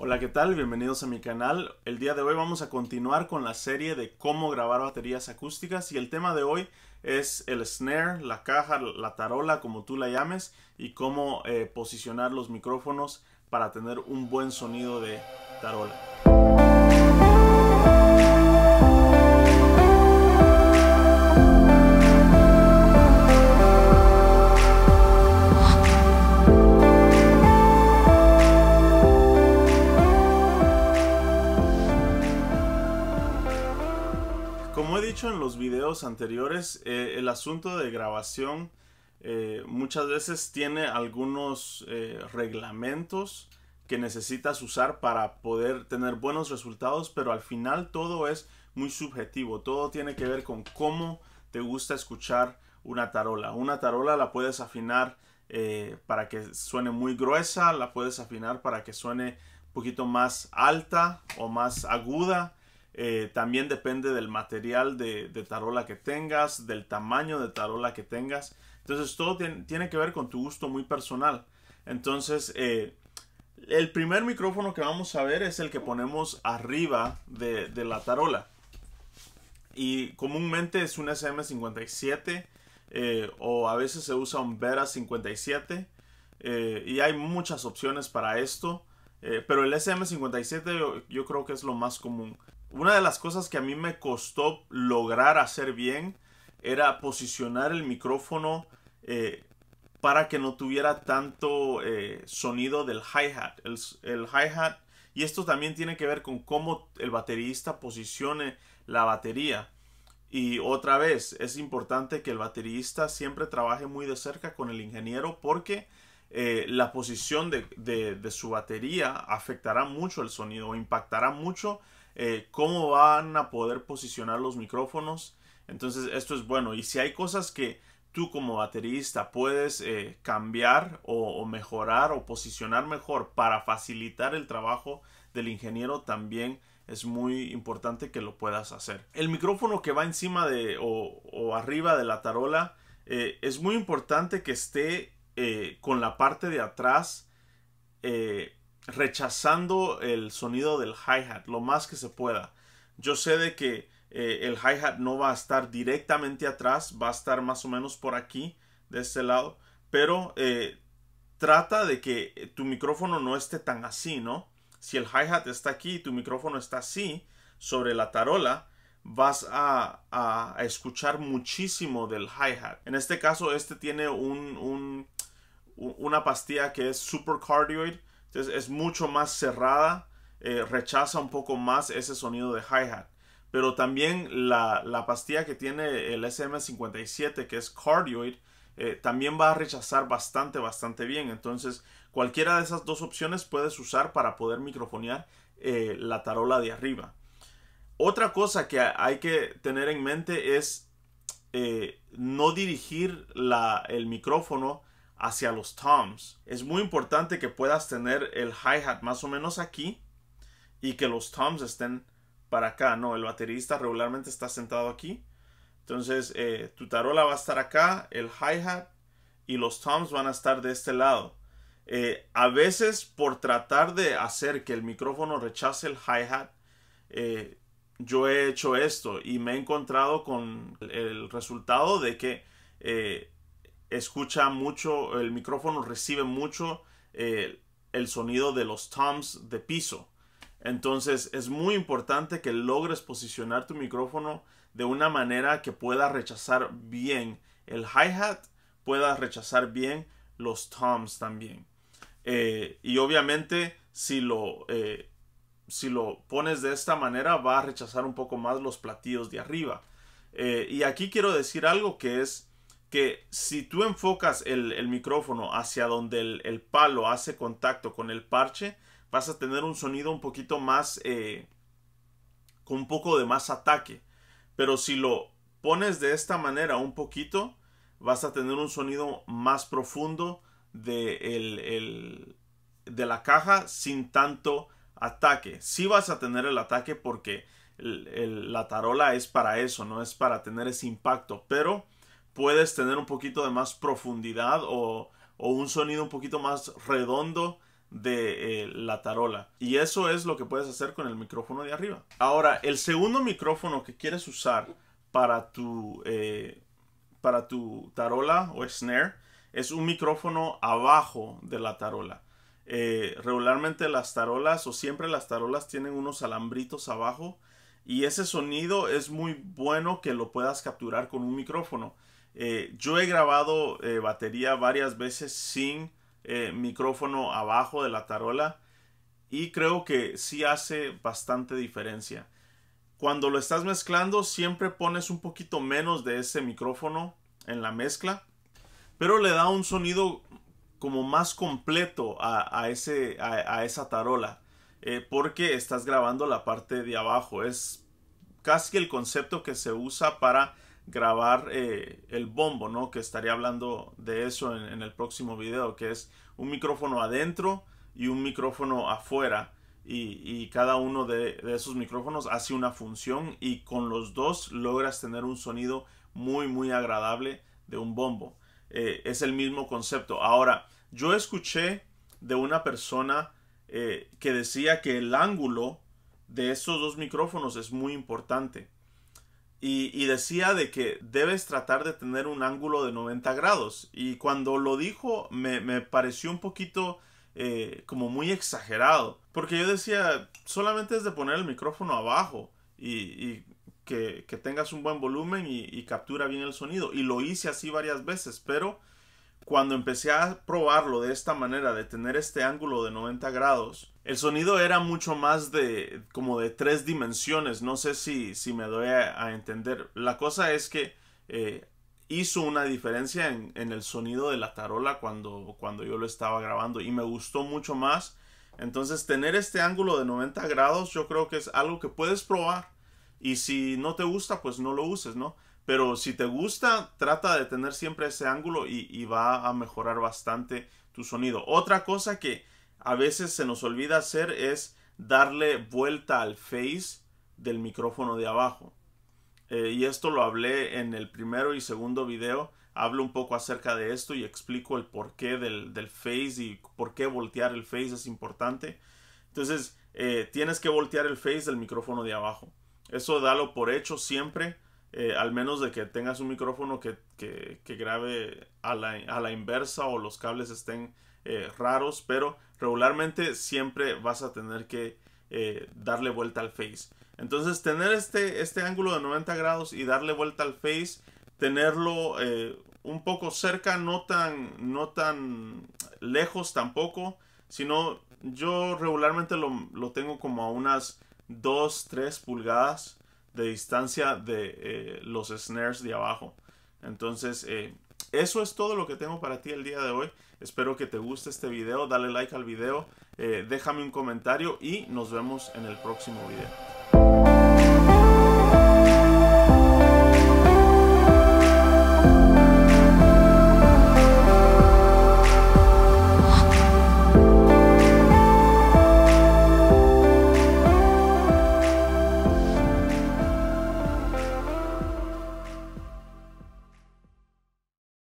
Hola, ¿qué tal? Bienvenidos a mi canal. El día de hoy vamos a continuar con la serie de cómo grabar baterías acústicas y el tema de hoy es el snare, la caja, la tarola, como tú la llames, y cómo eh, posicionar los micrófonos para tener un buen sonido de tarola. como he dicho en los videos anteriores, eh, el asunto de grabación eh, muchas veces tiene algunos eh, reglamentos que necesitas usar para poder tener buenos resultados, pero al final todo es muy subjetivo, todo tiene que ver con cómo te gusta escuchar una tarola. Una tarola la puedes afinar para que suene muy gruesa, la puedes afinar para que suene un poquito más alta o más aguda, eh, también depende del material de, tarola que tengas, del tamaño de tarola que tengas. Entonces todo tiene, que ver con tu gusto muy personal. Entonces eh, el primer micrófono que vamos a ver es el que ponemos arriba de, la tarola. Y comúnmente es un SM57 eh, o a veces se usa un Vera 57. y hay muchas opciones para esto. pero el SM57 yo, creo que es lo más común una de las cosas que a mí me costó lograr hacer bien era posicionar el micrófono eh, para que no tuviera tanto eh, sonido del hi-hat. El, hi-hat, y esto también tiene que ver con cómo el baterista posicione la batería. Y otra vez, es importante que el baterista siempre trabaje muy de cerca con el ingeniero porque eh, la posición de, su batería afectará mucho el sonido, o impactará mucho eh, cómo van a poder posicionar los micrófonos. Entonces esto es bueno. Y si hay cosas que tú como baterista puedes eh, cambiar o, mejorar o posicionar mejor para facilitar el trabajo del ingeniero también es muy importante que lo puedas hacer. El micrófono que va encima de o, arriba de la tarola eh, es muy importante que esté con la parte de atrás rechazando el sonido del hi-hat lo más que se pueda. Yo sé de que eh, el hi-hat no va a estar directamente atrás, va a estar más o menos por aquí, de este lado, pero eh, trata de que tu micrófono no esté tan así, ¿no? Si el hi-hat está aquí y tu micrófono está así, sobre la tarola, vas a, escuchar muchísimo del hi-hat. En este caso, este tiene un, una pastilla que es Super Cardioid, entonces es mucho más cerrada, eh, rechaza un poco más ese sonido de hi-hat. Pero también la, pastilla que tiene el SM57, que es cardioid, eh, también va a rechazar bastante, bastante bien. Entonces cualquiera de esas dos opciones puedes usar para poder microfonear eh, la tarola de arriba. Otra cosa que hay que tener en mente es no dirigir el micrófono hacia los toms. Es muy importante que puedas tener el hi-hat más o menos aquí y que los toms estén para acá. No, el baterista regularmente está sentado aquí. Entonces, eh, tu tarola va a estar acá, el hi-hat y los toms van a estar de este lado. Eh, a veces, por tratar de hacer que el micrófono rechace el hi-hat, eh, yo he hecho esto y me he encontrado con el resultado de que escucha mucho, el micrófono recibe mucho eh, el sonido de los toms de piso. Entonces es muy importante que logres posicionar tu micrófono de una manera que pueda rechazar bien el hi-hat, pueda rechazar bien los toms también. Eh, y obviamente si lo, eh, si lo pones de esta manera va a rechazar un poco más los platillos de arriba. y aquí quiero decir algo que es que si tú enfocas el, micrófono hacia donde el, palo hace contacto con el parche, vas a tener un sonido un poquito más, eh, con un poco de más ataque. Pero si lo pones de esta manera un poquito, vas a tener un sonido más profundo de, de la caja sin tanto ataque. Si vas a tener el ataque porque la tarola es para eso, no es para tener ese impacto, pero puedes tener un poquito de más profundidad o, un sonido un poquito más redondo de eh, la tarola y eso es lo que puedes hacer con el micrófono de arriba ahora el segundo micrófono que quieres usar para tu eh, para tu tarola o snare es un micrófono abajo de la tarola eh, regularmente las tarolas o siempre las tarolas tienen unos alambritos abajo y ese sonido es muy bueno que lo puedas capturar con un micrófono eh, yo he grabado eh, batería varias veces sin eh, micrófono abajo de la tarola y creo que sí hace bastante diferencia. Cuando lo estás mezclando siempre pones un poquito menos de ese micrófono en la mezcla, pero le da un sonido como más completo a, ese, a, esa tarola, porque estás grabando la parte de abajo. Es casi el concepto que se usa para grabar eh, el bombo, ¿no? Que estaría hablando de eso en, el próximo video, que es un micrófono adentro y un micrófono afuera. Y, cada uno de, esos micrófonos hace una función y con los dos logras tener un sonido muy muy agradable de un bombo. Eh, es el mismo concepto. Ahora, yo escuché de una persona eh, que decía que el ángulo de estos dos micrófonos es muy importante y, decía de que debes tratar de tener un ángulo de 90 grados. Y cuando lo dijo me, pareció un poquito eh, como muy exagerado. Porque yo decía, solamente es de poner el micrófono abajo y, que, tengas un buen volumen y captura bien el sonido. Y lo hice así varias veces, pero cuando empecé a probarlo de esta manera, de tener este ángulo de 90 grados, el sonido era mucho más de como de tres dimensiones. No sé si, si me doy a, entender. La cosa es que eh, hizo una diferencia en, en, el sonido de la tarola cuando, cuando yo lo estaba grabando y me gustó mucho más. Entonces tener este ángulo de 90 grados yo creo que es algo que puedes probar y si no te gusta pues no lo uses, ¿no? Pero si te gusta, trata de tener siempre ese ángulo y, va a mejorar bastante tu sonido. Otra cosa que a veces se nos olvida hacer es darle vuelta al face del micrófono de abajo. Eh, y esto lo hablé en el primero y segundo video. Hablo un poco acerca de esto y explico el porqué del, del face y por qué voltear el face es importante. Entonces, eh, tienes que voltear el face del micrófono de abajo. Eso dalo por hecho siempre. Eh, al menos de que tengas un micrófono que, grabe a la, inversa o los cables estén eh, raros, pero regularmente siempre vas a tener que eh, darle vuelta al face. Entonces tener este, este ángulo de 90 grados y darle vuelta al face, tenerlo un poco cerca, no tan, no tan lejos tampoco, sino yo regularmente lo, lo tengo como a unas 2, 3 pulgadas de distancia de eh, los snares de abajo. Entonces, eh, eso es todo lo que tengo para ti el día de hoy. Espero que te guste este video. Dale like al video, eh, déjame un comentario y nos vemos en el próximo video.